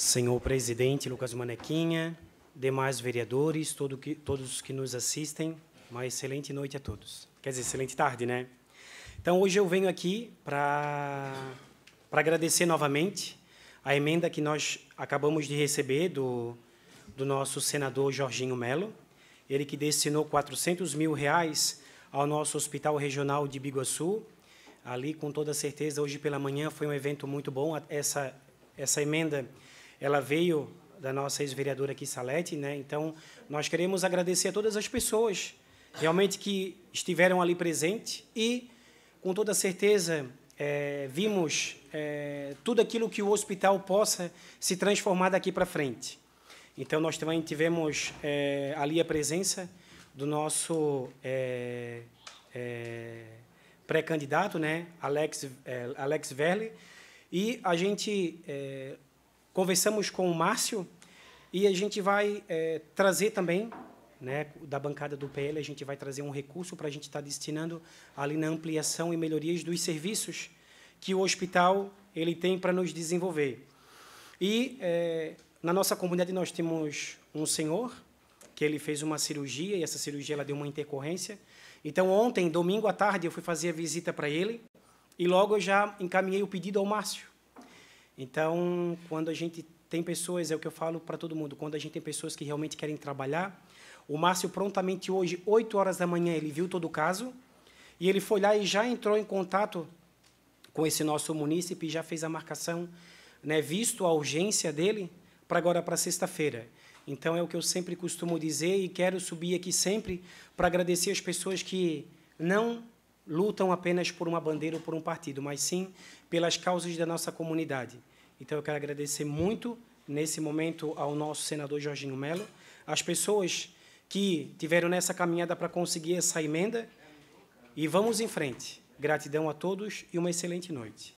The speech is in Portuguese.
Senhor presidente Lucas Manequinha, demais vereadores, todo que, todos que nos assistem, uma excelente noite a todos. Quer dizer, excelente tarde, né? Então, hoje eu venho aqui para agradecer novamente a emenda que nós acabamos de receber do, do nosso senador Jorginho Melo, ele que destinou 400 mil reais ao nosso Hospital Regional de Biguaçu. Ali, com toda certeza, hoje pela manhã foi um evento muito bom. Essa, essa emenda ela veio da nossa ex-vereadora aqui, Salete, né? Então, nós queremos agradecer a todas as pessoas realmente que estiveram ali presentes e, com toda certeza, é, vimos é, tudo aquilo que o hospital possa se transformar daqui para frente. Então, nós também tivemos é, ali a presença do nosso pré-candidato, né? Alex, Alex Verle, e a gente Conversamos com o Márcio e a gente vai é, trazer também, né, da bancada do PL, a gente vai trazer um recurso para a gente estar tá destinando ali na ampliação e melhorias dos serviços que o hospital ele tem para nos desenvolver. E é, na nossa comunidade nós temos um senhor que ele fez uma cirurgia e essa cirurgia ela deu uma intercorrência. Então ontem, domingo à tarde, eu fui fazer a visita para ele e logo eu já encaminhei o pedido ao Márcio então, quando a gente tem pessoas, é o que eu falo para todo mundo, quando a gente tem pessoas que realmente querem trabalhar, o Márcio prontamente hoje, 8 horas da manhã, ele viu todo o caso, e ele foi lá e já entrou em contato com esse nosso munícipe, já fez a marcação, né, visto a urgência dele, para agora para sexta-feira. Então é o que eu sempre costumo dizer e quero subir aqui sempre para agradecer as pessoas que não lutam apenas por uma bandeira ou por um partido, mas sim pelas causas da nossa comunidade. Então, eu quero agradecer muito, nesse momento, ao nosso senador Jorginho Melo, às pessoas que tiveram nessa caminhada para conseguir essa emenda. E vamos em frente. Gratidão a todos e uma excelente noite.